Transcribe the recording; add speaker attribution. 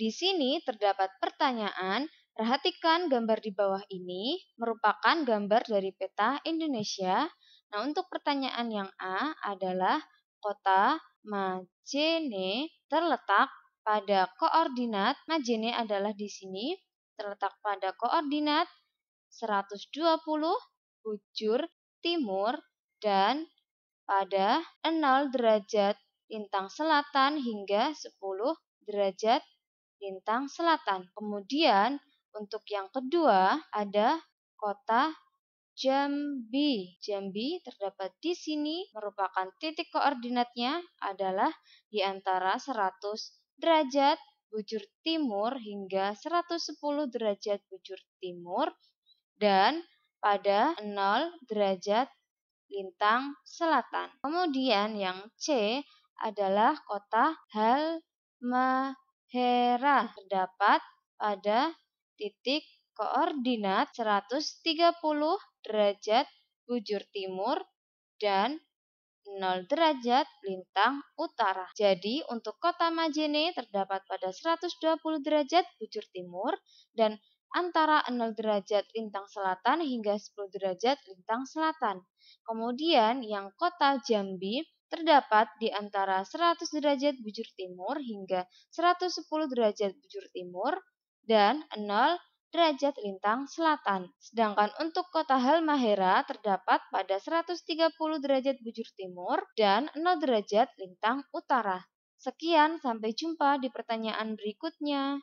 Speaker 1: Di sini terdapat pertanyaan, perhatikan gambar di bawah ini merupakan gambar dari peta Indonesia. Nah, untuk pertanyaan yang A adalah kota Majene terletak pada koordinat. Majene adalah di sini terletak pada koordinat 120 bujur timur dan pada 0 derajat lintang selatan hingga 10 derajat Lintang selatan. Kemudian untuk yang kedua ada kota Jambi. Jambi terdapat di sini merupakan titik koordinatnya adalah di antara 100 derajat bujur timur hingga 110 derajat bujur timur dan pada 0 derajat lintang selatan. Kemudian yang C adalah kota Halmahera. Hera terdapat pada titik koordinat 130 derajat bujur timur dan 0 derajat lintang utara. Jadi untuk kota Majene terdapat pada 120 derajat bujur timur dan antara 0 derajat lintang selatan hingga 10 derajat lintang selatan. Kemudian yang kota Jambi terdapat di antara 100 derajat bujur timur hingga 110 derajat bujur timur dan 0 derajat lintang selatan. Sedangkan untuk kota Halmahera terdapat pada 130 derajat bujur timur dan 0 derajat lintang utara. Sekian, sampai jumpa di pertanyaan berikutnya.